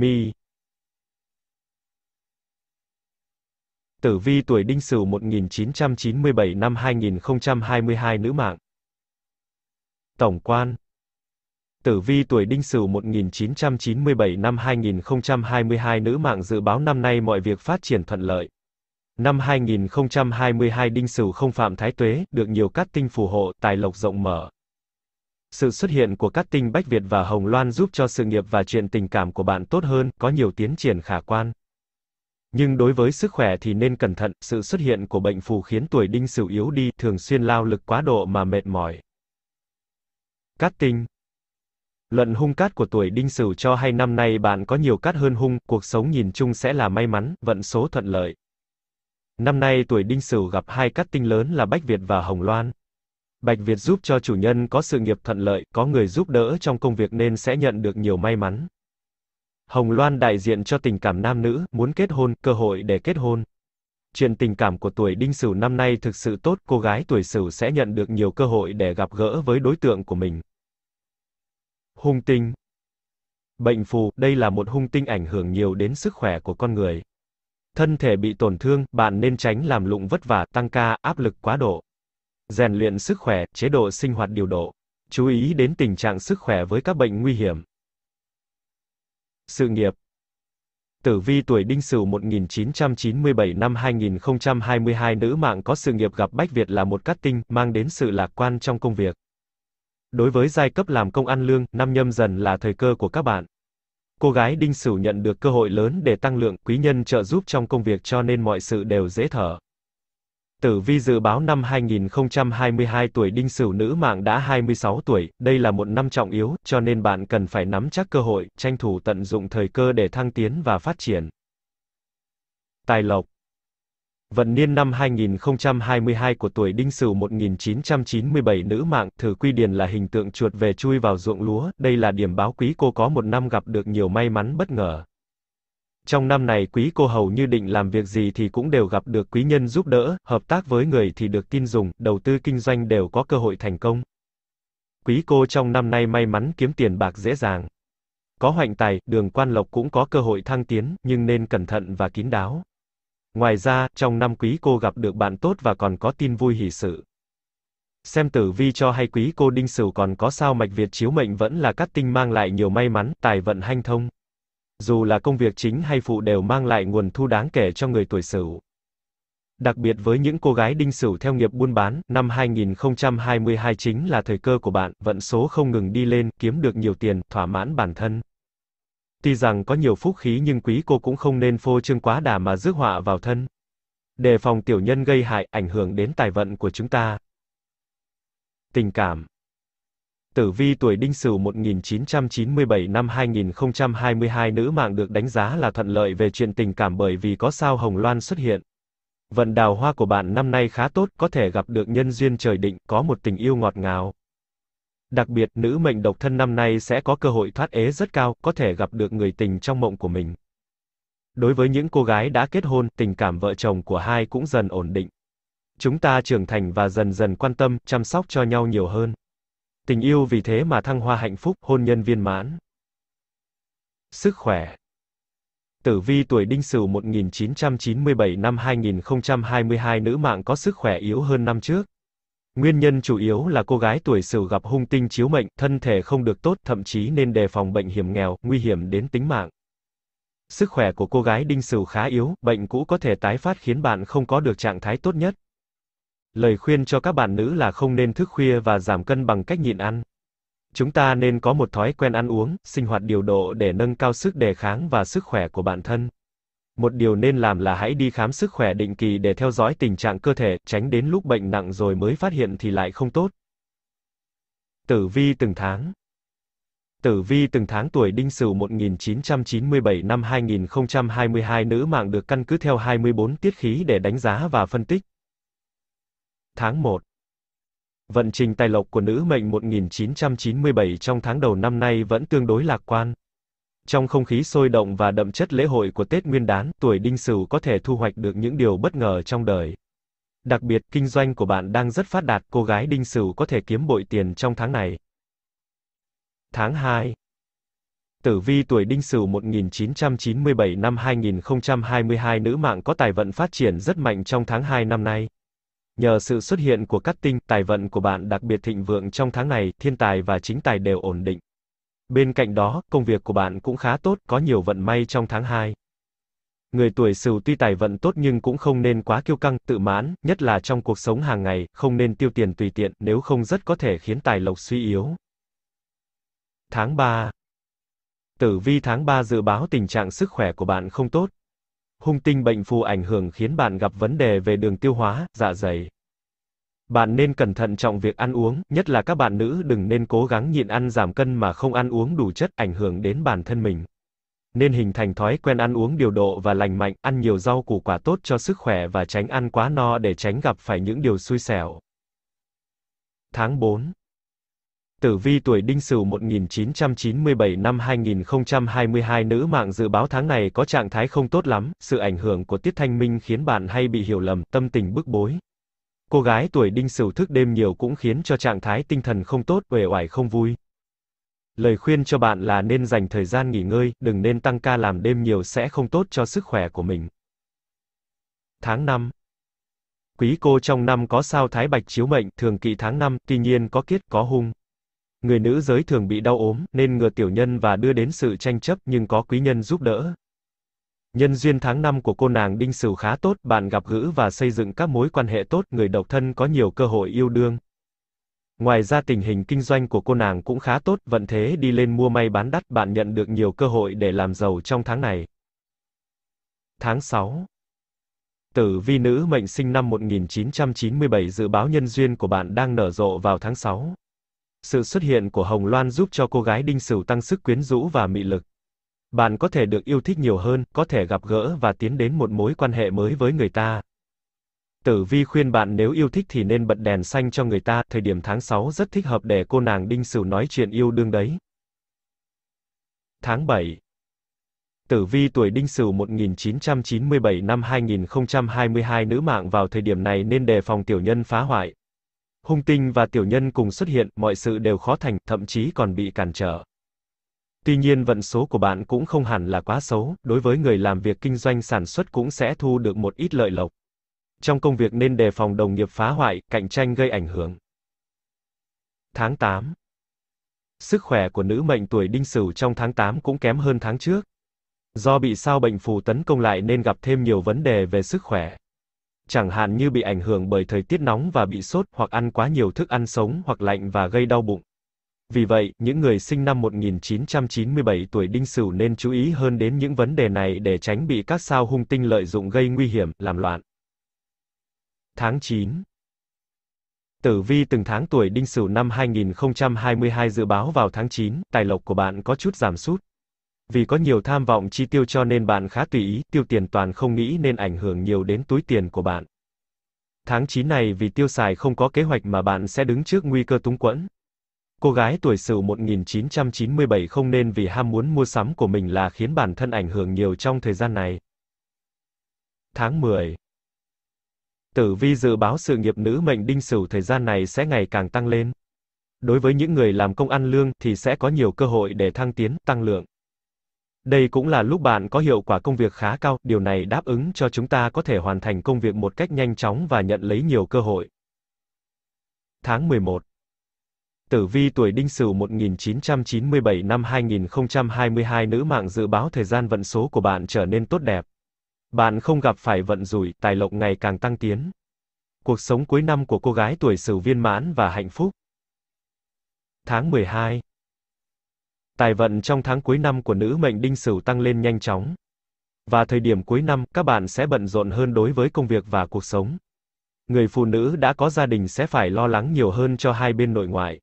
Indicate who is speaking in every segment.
Speaker 1: mi. Tử vi tuổi Đinh Sửu 1997 năm 2022 nữ mạng. Tổng quan Tử vi tuổi Đinh Sửu 1997 năm 2022 nữ mạng dự báo năm nay mọi việc phát triển thuận lợi. Năm 2022 Đinh Sửu không phạm thái tuế, được nhiều cát tinh phù hộ, tài lộc rộng mở, sự xuất hiện của các tinh Bách Việt và Hồng Loan giúp cho sự nghiệp và chuyện tình cảm của bạn tốt hơn, có nhiều tiến triển khả quan. Nhưng đối với sức khỏe thì nên cẩn thận, sự xuất hiện của bệnh phù khiến tuổi đinh sửu yếu đi, thường xuyên lao lực quá độ mà mệt mỏi. Cát tinh Luận hung cát của tuổi đinh sửu cho hay năm nay bạn có nhiều cát hơn hung, cuộc sống nhìn chung sẽ là may mắn, vận số thuận lợi. Năm nay tuổi đinh sửu gặp hai cát tinh lớn là Bách Việt và Hồng Loan. Bạch Việt giúp cho chủ nhân có sự nghiệp thuận lợi, có người giúp đỡ trong công việc nên sẽ nhận được nhiều may mắn. Hồng Loan đại diện cho tình cảm nam nữ, muốn kết hôn, cơ hội để kết hôn. Chuyện tình cảm của tuổi Đinh Sửu năm nay thực sự tốt, cô gái tuổi Sửu sẽ nhận được nhiều cơ hội để gặp gỡ với đối tượng của mình. Hung tinh Bệnh phù, đây là một hung tinh ảnh hưởng nhiều đến sức khỏe của con người. Thân thể bị tổn thương, bạn nên tránh làm lụng vất vả, tăng ca, áp lực quá độ rèn luyện sức khỏe, chế độ sinh hoạt điều độ, chú ý đến tình trạng sức khỏe với các bệnh nguy hiểm. Sự nghiệp Tử vi tuổi Đinh Sửu 1997 năm 2022 nữ mạng có sự nghiệp gặp Bách Việt là một cát tinh, mang đến sự lạc quan trong công việc. Đối với giai cấp làm công ăn lương, năm nhâm dần là thời cơ của các bạn. Cô gái Đinh Sửu nhận được cơ hội lớn để tăng lượng, quý nhân trợ giúp trong công việc cho nên mọi sự đều dễ thở. Tử vi dự báo năm 2022 tuổi đinh sửu nữ mạng đã 26 tuổi, đây là một năm trọng yếu, cho nên bạn cần phải nắm chắc cơ hội, tranh thủ tận dụng thời cơ để thăng tiến và phát triển. Tài lộc Vận niên năm 2022 của tuổi Đinh Sửu 1997 nữ mạng, thử quy điền là hình tượng chuột về chui vào ruộng lúa, đây là điểm báo quý cô có một năm gặp được nhiều may mắn bất ngờ. Trong năm này quý cô hầu như định làm việc gì thì cũng đều gặp được quý nhân giúp đỡ, hợp tác với người thì được tin dùng, đầu tư kinh doanh đều có cơ hội thành công. Quý cô trong năm nay may mắn kiếm tiền bạc dễ dàng. Có hoạnh tài, đường quan lộc cũng có cơ hội thăng tiến, nhưng nên cẩn thận và kín đáo. Ngoài ra, trong năm quý cô gặp được bạn tốt và còn có tin vui hỷ sự. Xem tử vi cho hay quý cô đinh sửu còn có sao mạch Việt chiếu mệnh vẫn là cát tinh mang lại nhiều may mắn, tài vận hanh thông dù là công việc chính hay phụ đều mang lại nguồn thu đáng kể cho người tuổi Sửu. Đặc biệt với những cô gái đinh sửu theo nghiệp buôn bán, năm 2022 chính là thời cơ của bạn, vận số không ngừng đi lên, kiếm được nhiều tiền, thỏa mãn bản thân. Tuy rằng có nhiều phúc khí nhưng quý cô cũng không nên phô trương quá đà mà rước họa vào thân. Đề phòng tiểu nhân gây hại, ảnh hưởng đến tài vận của chúng ta. Tình cảm Tử vi tuổi Đinh Sửu 1997 năm 2022 nữ mạng được đánh giá là thuận lợi về chuyện tình cảm bởi vì có sao Hồng Loan xuất hiện. Vận đào hoa của bạn năm nay khá tốt, có thể gặp được nhân duyên trời định, có một tình yêu ngọt ngào. Đặc biệt, nữ mệnh độc thân năm nay sẽ có cơ hội thoát ế rất cao, có thể gặp được người tình trong mộng của mình. Đối với những cô gái đã kết hôn, tình cảm vợ chồng của hai cũng dần ổn định. Chúng ta trưởng thành và dần dần quan tâm, chăm sóc cho nhau nhiều hơn. Tình yêu vì thế mà thăng hoa hạnh phúc, hôn nhân viên mãn. Sức khỏe Tử vi tuổi Đinh Sửu 1997 năm 2022 nữ mạng có sức khỏe yếu hơn năm trước. Nguyên nhân chủ yếu là cô gái tuổi Sửu gặp hung tinh chiếu mệnh, thân thể không được tốt, thậm chí nên đề phòng bệnh hiểm nghèo, nguy hiểm đến tính mạng. Sức khỏe của cô gái Đinh Sửu khá yếu, bệnh cũ có thể tái phát khiến bạn không có được trạng thái tốt nhất lời khuyên cho các bạn nữ là không nên thức khuya và giảm cân bằng cách nhịn ăn. Chúng ta nên có một thói quen ăn uống, sinh hoạt điều độ để nâng cao sức đề kháng và sức khỏe của bản thân. Một điều nên làm là hãy đi khám sức khỏe định kỳ để theo dõi tình trạng cơ thể, tránh đến lúc bệnh nặng rồi mới phát hiện thì lại không tốt. Tử vi từng tháng Tử vi từng tháng tuổi Đinh Sửu 1997 năm 2022 nữ mạng được căn cứ theo 24 tiết khí để đánh giá và phân tích. Tháng 1 Vận trình tài lộc của nữ mệnh 1997 trong tháng đầu năm nay vẫn tương đối lạc quan. Trong không khí sôi động và đậm chất lễ hội của Tết Nguyên đán, tuổi Đinh Sửu có thể thu hoạch được những điều bất ngờ trong đời. Đặc biệt, kinh doanh của bạn đang rất phát đạt, cô gái Đinh Sửu có thể kiếm bội tiền trong tháng này. Tháng 2 Tử vi tuổi Đinh Sửu 1997 năm 2022 nữ mạng có tài vận phát triển rất mạnh trong tháng 2 năm nay. Nhờ sự xuất hiện của các tinh, tài vận của bạn đặc biệt thịnh vượng trong tháng này, thiên tài và chính tài đều ổn định. Bên cạnh đó, công việc của bạn cũng khá tốt, có nhiều vận may trong tháng 2. Người tuổi Sửu tuy tài vận tốt nhưng cũng không nên quá kiêu căng, tự mãn, nhất là trong cuộc sống hàng ngày, không nên tiêu tiền tùy tiện, nếu không rất có thể khiến tài lộc suy yếu. Tháng 3 Tử vi tháng 3 dự báo tình trạng sức khỏe của bạn không tốt, hung tinh bệnh phù ảnh hưởng khiến bạn gặp vấn đề về đường tiêu hóa, dạ dày. Bạn nên cẩn thận trọng việc ăn uống, nhất là các bạn nữ đừng nên cố gắng nhịn ăn giảm cân mà không ăn uống đủ chất, ảnh hưởng đến bản thân mình. Nên hình thành thói quen ăn uống điều độ và lành mạnh, ăn nhiều rau củ quả tốt cho sức khỏe và tránh ăn quá no để tránh gặp phải những điều xui xẻo. Tháng 4 Tử vi tuổi Đinh Sửu 1997 năm 2022 nữ mạng dự báo tháng này có trạng thái không tốt lắm, sự ảnh hưởng của tiết thanh minh khiến bạn hay bị hiểu lầm, tâm tình bức bối. Cô gái tuổi Đinh Sửu thức đêm nhiều cũng khiến cho trạng thái tinh thần không tốt, uể oải không vui. Lời khuyên cho bạn là nên dành thời gian nghỉ ngơi, đừng nên tăng ca làm đêm nhiều sẽ không tốt cho sức khỏe của mình. Tháng 5 Quý cô trong năm có sao thái bạch chiếu mệnh, thường kỵ tháng 5, tuy nhiên có kiết, có hung. Người nữ giới thường bị đau ốm, nên ngừa tiểu nhân và đưa đến sự tranh chấp nhưng có quý nhân giúp đỡ. Nhân duyên tháng năm của cô nàng Đinh Sửu khá tốt, bạn gặp gỡ và xây dựng các mối quan hệ tốt, người độc thân có nhiều cơ hội yêu đương. Ngoài ra tình hình kinh doanh của cô nàng cũng khá tốt, vận thế đi lên mua may bán đắt, bạn nhận được nhiều cơ hội để làm giàu trong tháng này. Tháng 6 Tử vi nữ mệnh sinh năm 1997 dự báo nhân duyên của bạn đang nở rộ vào tháng 6 sự xuất hiện của Hồng Loan giúp cho cô gái Đinh Sửu tăng sức quyến rũ và mị lực. Bạn có thể được yêu thích nhiều hơn, có thể gặp gỡ và tiến đến một mối quan hệ mới với người ta. Tử Vi khuyên bạn nếu yêu thích thì nên bật đèn xanh cho người ta, thời điểm tháng 6 rất thích hợp để cô nàng Đinh Sửu nói chuyện yêu đương đấy. Tháng 7 Tử vi tuổi Đinh Sửu 1997 năm 2022 nữ mạng vào thời điểm này nên đề phòng tiểu nhân phá hoại, hung tinh và tiểu nhân cùng xuất hiện, mọi sự đều khó thành, thậm chí còn bị cản trở. Tuy nhiên vận số của bạn cũng không hẳn là quá xấu, đối với người làm việc kinh doanh sản xuất cũng sẽ thu được một ít lợi lộc. Trong công việc nên đề phòng đồng nghiệp phá hoại, cạnh tranh gây ảnh hưởng. Tháng 8 Sức khỏe của nữ mệnh tuổi đinh sửu trong tháng 8 cũng kém hơn tháng trước. Do bị sao bệnh phù tấn công lại nên gặp thêm nhiều vấn đề về sức khỏe chẳng hạn như bị ảnh hưởng bởi thời tiết nóng và bị sốt hoặc ăn quá nhiều thức ăn sống hoặc lạnh và gây đau bụng. Vì vậy, những người sinh năm 1997 tuổi đinh sửu nên chú ý hơn đến những vấn đề này để tránh bị các sao hung tinh lợi dụng gây nguy hiểm, làm loạn. Tháng 9 Tử vi từng tháng tuổi đinh sửu năm 2022 dự báo vào tháng 9, tài lộc của bạn có chút giảm sút, vì có nhiều tham vọng chi tiêu cho nên bạn khá tùy ý, tiêu tiền toàn không nghĩ nên ảnh hưởng nhiều đến túi tiền của bạn. Tháng 9 này vì tiêu xài không có kế hoạch mà bạn sẽ đứng trước nguy cơ túng quẫn. Cô gái tuổi Sửu 1997 không nên vì ham muốn mua sắm của mình là khiến bản thân ảnh hưởng nhiều trong thời gian này. Tháng 10 Tử vi dự báo sự nghiệp nữ mệnh đinh sửu thời gian này sẽ ngày càng tăng lên. Đối với những người làm công ăn lương thì sẽ có nhiều cơ hội để thăng tiến, tăng lượng. Đây cũng là lúc bạn có hiệu quả công việc khá cao, điều này đáp ứng cho chúng ta có thể hoàn thành công việc một cách nhanh chóng và nhận lấy nhiều cơ hội. Tháng 11 Tử vi tuổi Đinh Sửu 1997 năm 2022 nữ mạng dự báo thời gian vận số của bạn trở nên tốt đẹp. Bạn không gặp phải vận rủi, tài lộc ngày càng tăng tiến. Cuộc sống cuối năm của cô gái tuổi Sửu viên mãn và hạnh phúc. Tháng 12 Tài vận trong tháng cuối năm của nữ mệnh đinh sửu tăng lên nhanh chóng. Và thời điểm cuối năm, các bạn sẽ bận rộn hơn đối với công việc và cuộc sống. Người phụ nữ đã có gia đình sẽ phải lo lắng nhiều hơn cho hai bên nội ngoại.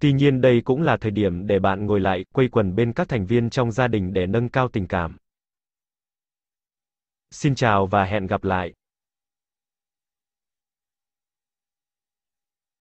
Speaker 1: Tuy nhiên đây cũng là thời điểm để bạn ngồi lại, quây quần bên các thành viên trong gia đình để nâng cao tình cảm. Xin chào và hẹn gặp lại.